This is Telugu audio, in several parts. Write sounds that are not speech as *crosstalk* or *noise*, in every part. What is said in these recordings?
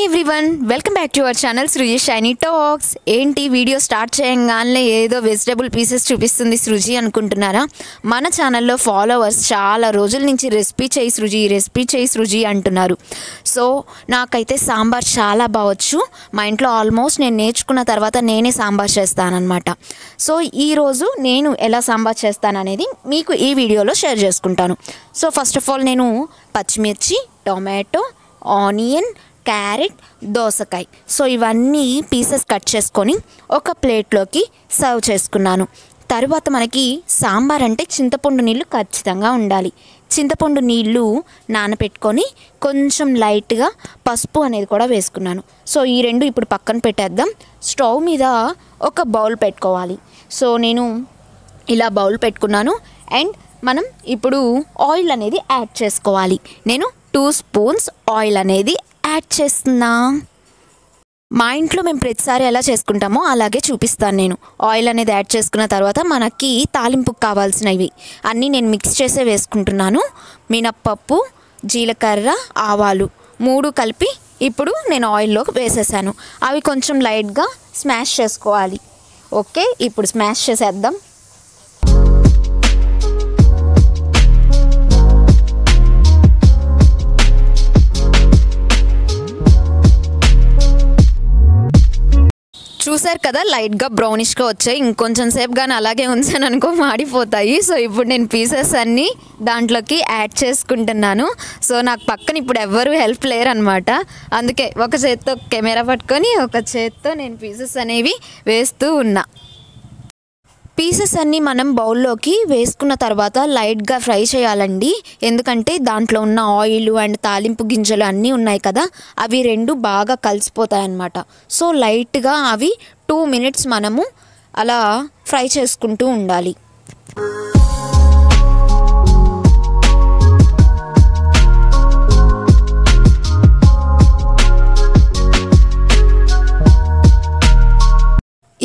hi everyone welcome back to our channel Sruji Shiny talks ఏంటి వీడియో స్టార్ట్ చేయగానే ఏదో వెజిటబుల్ పీసెస్ చూపిస్తుంది సృజి అనుకుంటున్నారా మన ఛానల్లో ఫాలోవర్స్ చాలా రోజుల నుంచి రెసిపీ చేయి సృజి రెసిపీ చేయి సృజి అంటున్నారు సో నాకైతే సాంబార్ చాలా బావచ్చు మా ఇంట్లో ఆల్మోస్ట్ నేను నేర్చుకున్న తర్వాత నేనే సాంబార్ చేస్తానన్నమాట సో ఈరోజు నేను ఎలా సాంబార్ చేస్తాననేది మీకు ఈ వీడియోలో షేర్ చేసుకుంటాను సో ఫస్ట్ ఆఫ్ ఆల్ నేను పచ్చిమిర్చి టొమాటో ఆనియన్ క్యారెట్ దోసకాయ సో ఇవన్నీ పీసెస్ కట్ చేసుకొని ఒక ప్లేట్లోకి సర్వ్ చేసుకున్నాను తరువాత మనకి సాంబార్ అంటే చింతపండు నీళ్ళు ఖచ్చితంగా ఉండాలి చింతపండు నీళ్ళు నానపెట్టుకొని కొంచెం లైట్గా పసుపు అనేది కూడా వేసుకున్నాను సో ఈ రెండు ఇప్పుడు పక్కన పెట్టేద్దాం స్టవ్ మీద ఒక బౌల్ పెట్టుకోవాలి సో నేను ఇలా బౌల్ పెట్టుకున్నాను అండ్ మనం ఇప్పుడు ఆయిల్ అనేది యాడ్ చేసుకోవాలి నేను టూ స్పూన్స్ ఆయిల్ అనేది యాడ్ చేస్తున్నా మా ఇంట్లో మేము ప్రతిసారి ఎలా చేసుకుంటామో అలాగే చూపిస్తాను నేను ఆయిల్ అనేది యాడ్ చేసుకున్న తర్వాత మనకి తాలింపుకు కావాల్సినవి అన్నీ నేను మిక్స్ చేసే వేసుకుంటున్నాను మినప్పప్పు జీలకర్ర ఆవాలు మూడు కలిపి ఇప్పుడు నేను ఆయిల్లో వేసేసాను అవి కొంచెం లైట్గా స్మాష్ చేసుకోవాలి ఓకే ఇప్పుడు స్మాష్ చేసేద్దాం చూసారు కదా లైట్గా బ్రౌనిష్గా వచ్చాయి ఇంకొంచెం సేపు కానీ అలాగే ఉంచాను అనుకో మాడిపోతాయి సో ఇప్పుడు నేను పీసెస్ అన్నీ దాంట్లోకి యాడ్ చేసుకుంటున్నాను సో నాకు పక్కన ఇప్పుడు ఎవ్వరూ హెల్ప్ అనమాట అందుకే ఒక చేత్తో కెమెరా పట్టుకొని ఒక చేత్తో నేను పీసెస్ అనేవి వేస్తూ ఉన్నా పీసెస్ అన్నీ మనం బౌల్లోకి వేసుకున్న తర్వాత లైట్గా ఫ్రై చేయాలండి ఎందుకంటే దాంట్లో ఉన్న ఆయిల్ అండ్ తాలింపు గింజలు అన్నీ ఉన్నాయి కదా అవి రెండు బాగా కలిసిపోతాయి అన్నమాట సో లైట్గా అవి టూ మినిట్స్ మనము అలా ఫ్రై చేసుకుంటూ ఉండాలి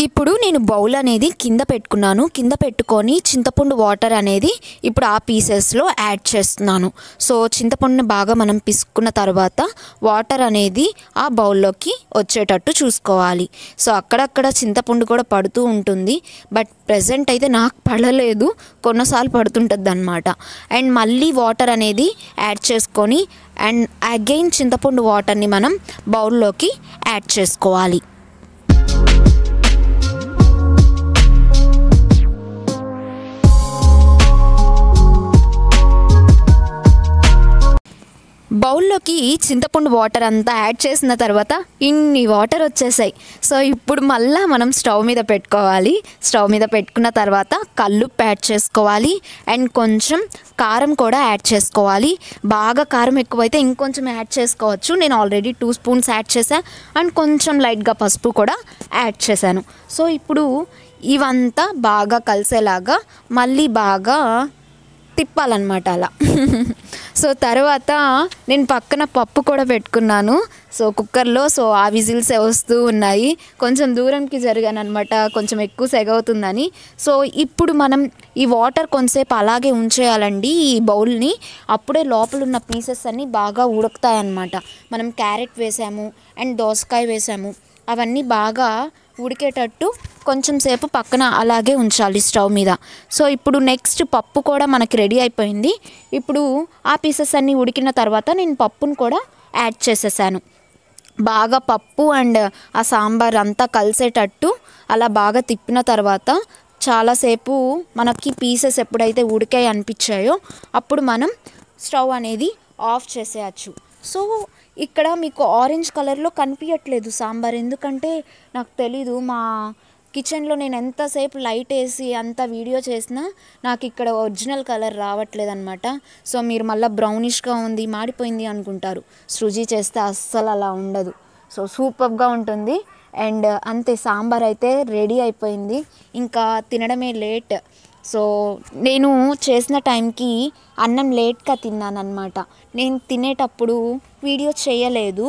ఇప్పుడు నేను బౌల్ అనేది కింద పెట్టుకున్నాను కింద పెట్టుకొని చింతపండు వాటర్ అనేది ఇప్పుడు ఆ పీసెస్లో యాడ్ చేస్తున్నాను సో చింతపండుని బాగా మనం పిసుకున్న తర్వాత వాటర్ అనేది ఆ బౌల్లోకి వచ్చేటట్టు చూసుకోవాలి సో అక్కడక్కడ చింతపండు కూడా పడుతూ ఉంటుంది బట్ ప్రజెంట్ అయితే నాకు పడలేదు కొన్నిసార్లు పడుతుంటుంది అనమాట అండ్ మళ్ళీ వాటర్ అనేది యాడ్ చేసుకొని అండ్ అగైన్ చింతపండు వాటర్ని మనం బౌల్లోకి యాడ్ చేసుకోవాలి ఇందులోకి చింతపండు వాటర్ అంతా యాడ్ చేసిన తర్వాత ఇన్ని వాటర్ వచ్చేసాయి సో ఇప్పుడు మళ్ళీ మనం స్టవ్ మీద పెట్టుకోవాలి స్టవ్ మీద పెట్టుకున్న తర్వాత కళ్ళు యాడ్ చేసుకోవాలి అండ్ కొంచెం కారం కూడా యాడ్ చేసుకోవాలి బాగా కారం ఎక్కువైతే ఇంకొంచెం యాడ్ చేసుకోవచ్చు నేను ఆల్రెడీ టూ స్పూన్స్ యాడ్ చేశాను అండ్ కొంచెం లైట్గా పసుపు కూడా యాడ్ చేశాను సో ఇప్పుడు ఇవంతా బాగా కలిసేలాగా మళ్ళీ బాగా తిప్పాలన్నమాట అలా *laughs* సో తర్వాత నేను పక్కన పప్పు కూడా పెట్టుకున్నాను సో కుక్కర్లో సో ఆ విజిల్స్ వస్తూ ఉన్నాయి కొంచెం దూరంకి జరిగాను అనమాట కొంచెం ఎక్కువ సెగవుతుందని సో ఇప్పుడు మనం ఈ వాటర్ కొంతసేపు అలాగే ఉంచేయాలండి ఈ బౌల్ని అప్పుడే లోపల ఉన్న పీసెస్ అన్నీ బాగా ఉడుకుతాయన్నమాట మనం క్యారెట్ వేసాము అండ్ దోసకాయ వేసాము అవన్నీ బాగా ఉడికేటట్టు కొంచెం సేపు పక్కన అలాగే ఉంచాలి స్టవ్ మీద సో ఇప్పుడు నెక్స్ట్ పప్పు కూడా మనకి రెడీ అయిపోయింది ఇప్పుడు ఆ పీసెస్ అన్నీ ఉడికిన తర్వాత నేను పప్పును కూడా యాడ్ చేసేసాను బాగా పప్పు అండ్ ఆ సాంబార్ అంతా కలిసేటట్టు అలా బాగా తిప్పిన తర్వాత చాలాసేపు మనకి పీసెస్ ఎప్పుడైతే ఉడికాయి అనిపించాయో అప్పుడు మనం స్టవ్ అనేది ఆఫ్ చేసేయచ్చు సో ఇక్కడ మీకు ఆరెంజ్ కలర్లో కనిపించట్లేదు సాంబార్ ఎందుకంటే నాకు తెలీదు మా కిచెన్లో నేను ఎంతసేపు లైట్ వేసి అంత వీడియో చేసినా నాకు ఇక్కడ ఒరిజినల్ కలర్ రావట్లేదు అనమాట సో మీరు మళ్ళీ బ్రౌనిష్గా ఉంది మాడిపోయింది అనుకుంటారు సృజి చేస్తే అస్సలు అలా ఉండదు సో సూపర్గా ఉంటుంది అండ్ అంతే సాంబార్ అయితే రెడీ అయిపోయింది ఇంకా తినడమే లేట్ సో నేను చేసిన టైంకి అన్నం లేట్గా తిన్నాను అనమాట నేను తినేటప్పుడు వీడియో చేయలేదు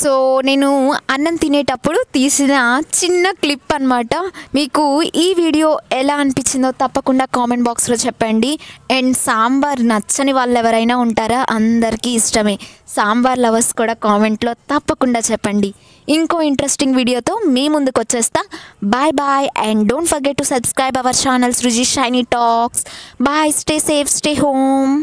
సో నేను అన్నం తినేటప్పుడు తీసిన చిన్న క్లిప్ అనమాట మీకు ఈ వీడియో ఎలా అనిపించిందో తప్పకుండా కామెంట్ బాక్స్లో చెప్పండి అండ్ సాంబార్ నచ్చని వాళ్ళు ఎవరైనా ఉంటారా అందరికీ ఇష్టమే సాంబార్ లవర్స్ కూడా కామెంట్లో తప్పకుండా చెప్పండి ఇంకో ఇంట్రెస్టింగ్ వీడియోతో మీ ముందుకు వచ్చేస్తా bye bye and don't forget to subscribe our channels Ruji Shiny talks bye stay safe stay home